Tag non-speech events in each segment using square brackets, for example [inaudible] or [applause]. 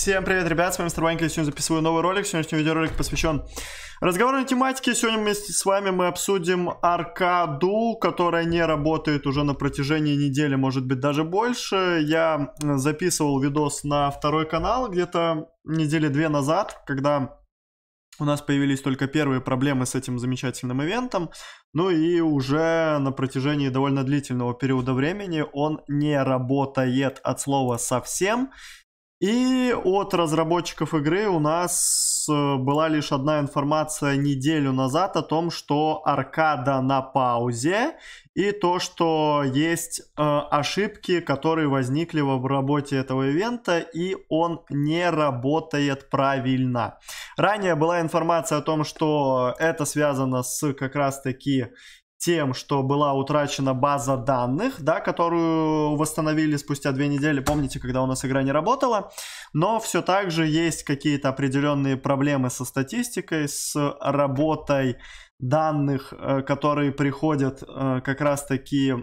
Всем привет, ребят, с вами Старванька, я сегодня записываю новый ролик, сегодняшний видеоролик посвящен разговорной тематике. Сегодня вместе с вами мы обсудим аркаду, которая не работает уже на протяжении недели, может быть даже больше. Я записывал видос на второй канал где-то недели две назад, когда у нас появились только первые проблемы с этим замечательным ивентом. Ну и уже на протяжении довольно длительного периода времени он не работает от слова совсем. И от разработчиков игры у нас э, была лишь одна информация неделю назад о том, что аркада на паузе и то, что есть э, ошибки, которые возникли в работе этого ивента, и он не работает правильно. Ранее была информация о том, что это связано с как раз-таки тем, что была утрачена база данных, да, которую восстановили спустя две недели, помните, когда у нас игра не работала, но все так же есть какие-то определенные проблемы со статистикой, с работой данных, э, которые приходят э, как раз-таки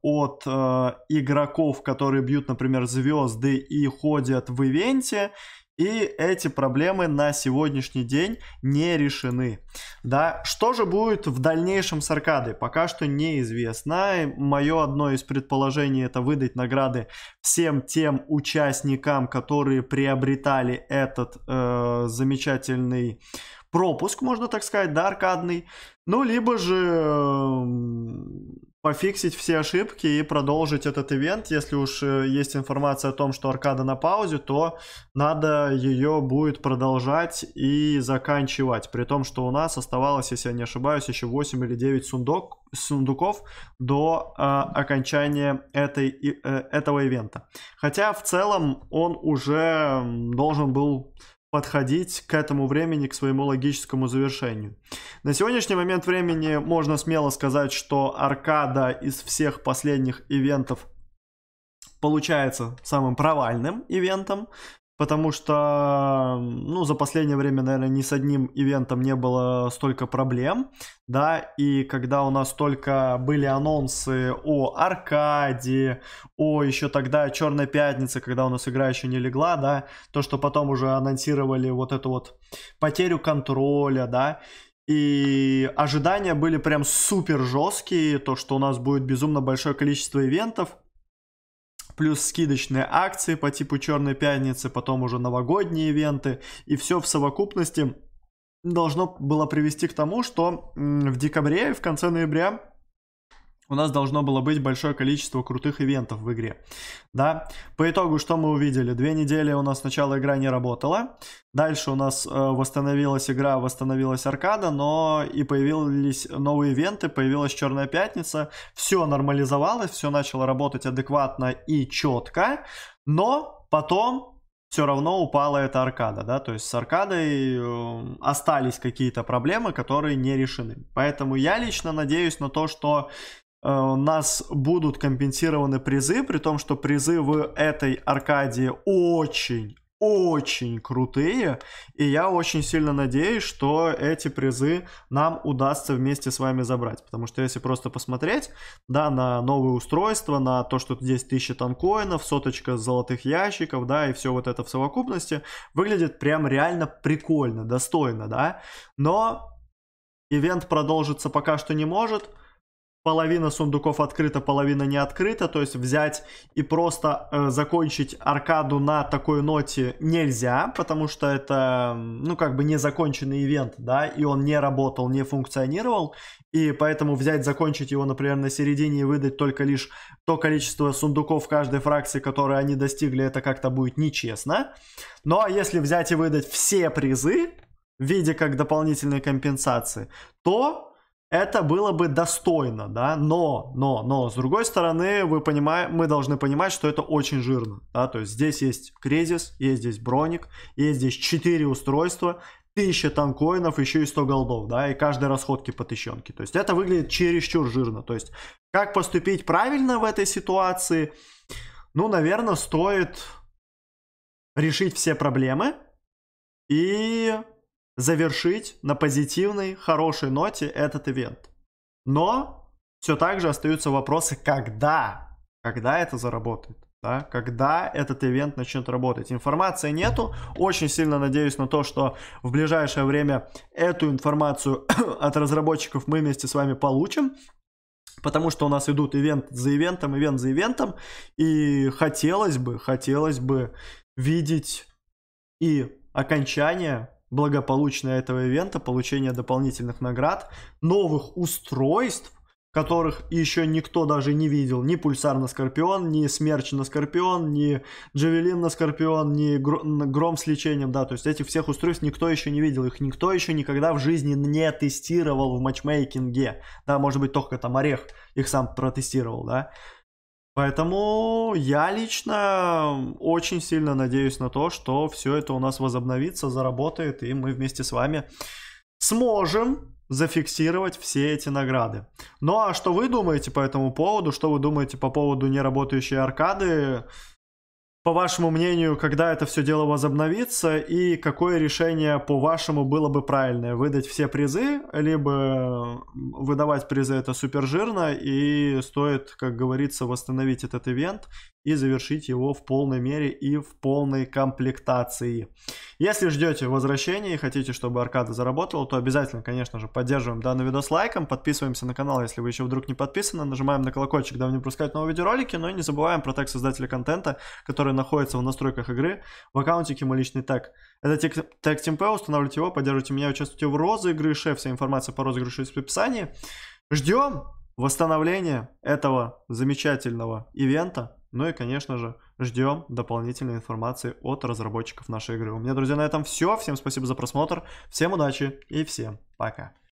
от э, игроков, которые бьют, например, звезды и ходят в ивенте, и эти проблемы на сегодняшний день не решены. Да, что же будет в дальнейшем с аркадой, пока что неизвестно. Мое одно из предположений это выдать награды всем тем участникам, которые приобретали этот э, замечательный пропуск, можно так сказать, да, аркадный. Ну, либо же эм, пофиксить все ошибки и продолжить этот ивент. Если уж э, есть информация о том, что аркада на паузе, то надо ее будет продолжать и заканчивать. При том, что у нас оставалось, если я не ошибаюсь, еще 8 или 9 сундук, сундуков до э, окончания этой, э, этого ивента. Хотя в целом он уже должен был подходить к этому времени, к своему логическому завершению. На сегодняшний момент времени можно смело сказать, что аркада из всех последних ивентов получается самым провальным ивентом, Потому что, ну, за последнее время, наверное, ни с одним ивентом не было столько проблем, да, и когда у нас только были анонсы о Аркаде, о еще тогда Черной Пятнице, когда у нас игра еще не легла, да, то, что потом уже анонсировали вот эту вот потерю контроля, да, и ожидания были прям супер жесткие, то, что у нас будет безумно большое количество ивентов, плюс скидочные акции по типу Черной Пятницы, потом уже новогодние ивенты, и все в совокупности должно было привести к тому, что в декабре и в конце ноября у нас должно было быть большое количество крутых ивентов в игре, да. По итогу что мы увидели? Две недели у нас сначала игра не работала, дальше у нас э, восстановилась игра, восстановилась аркада, но и появились новые ивенты, появилась Черная Пятница, все нормализовалось, все начало работать адекватно и четко, но потом все равно упала эта аркада, да, то есть с аркадой э, остались какие-то проблемы, которые не решены. Поэтому я лично надеюсь на то, что у э, нас будут компенсированы призы, при том, что призы в этой Аркадии очень, очень крутые. И я очень сильно надеюсь, что эти призы нам удастся вместе с вами забрать. Потому что если просто посмотреть, да, на новые устройства, на то, что здесь 1000 танкоинов, соточка золотых ящиков, да, и все вот это в совокупности, выглядит прям реально прикольно, достойно, да. Но ивент продолжиться пока что не может половина сундуков открыта, половина не открыта. То есть взять и просто э, закончить аркаду на такой ноте нельзя, потому что это, ну, как бы незаконченный ивент, да, и он не работал, не функционировал. И поэтому взять, закончить его, например, на середине и выдать только лишь то количество сундуков каждой фракции, которые они достигли, это как-то будет нечестно. Но ну, а если взять и выдать все призы в виде как дополнительной компенсации, то это было бы достойно, да, но, но, но, с другой стороны, вы понимаете, мы должны понимать, что это очень жирно, да, то есть здесь есть кризис, есть здесь броник, есть здесь 4 устройства, 1000 танкоинов, еще и 100 голдов, да, и каждой расходки по тысячонке, то есть это выглядит чересчур жирно, то есть как поступить правильно в этой ситуации, ну, наверное, стоит решить все проблемы и завершить на позитивной, хорошей ноте этот ивент. Но все так же остаются вопросы, когда, когда это заработает. Да, когда этот ивент начнет работать. Информации нету. Очень сильно надеюсь на то, что в ближайшее время эту информацию [coughs] от разработчиков мы вместе с вами получим. Потому что у нас идут ивент за ивентом, ивент за ивентом. И хотелось бы, хотелось бы видеть и окончание благополучия этого ивента, получения дополнительных наград, новых устройств, которых еще никто даже не видел. Ни пульсар на Скорпион, ни смерч на Скорпион, ни джавелин на Скорпион, ни гром с лечением, да, то есть этих всех устройств никто еще не видел, их никто еще никогда в жизни не тестировал в матчмейкинге, да, может быть только там Орех их сам протестировал, да, Поэтому я лично очень сильно надеюсь на то, что все это у нас возобновится, заработает, и мы вместе с вами сможем зафиксировать все эти награды. Ну а что вы думаете по этому поводу? Что вы думаете по поводу неработающей аркады? по вашему мнению, когда это все дело возобновится и какое решение, по вашему, было бы правильное? Выдать все призы, либо э, выдавать призы это супер жирно и стоит, как говорится, восстановить этот ивент и завершить его в полной мере и в полной комплектации. Если ждете возвращения и хотите, чтобы аркада заработала, то обязательно, конечно же, поддерживаем данный видос лайком, подписываемся на канал, если вы еще вдруг не подписаны, нажимаем на колокольчик, дабы не пропускать новые видеоролики, но ну и не забываем про тег создателя контента, который находится в настройках игры, в аккаунтике мой личный тег. Это тег Тимпе, устанавливайте его, поддерживайте меня, участвуйте в розыгрыше, вся информация по розыгрышу есть в описании. Ждем восстановления этого замечательного ивента, ну и, конечно же, ждем дополнительной информации от разработчиков нашей игры. У меня, друзья, на этом все. Всем спасибо за просмотр, всем удачи и всем пока.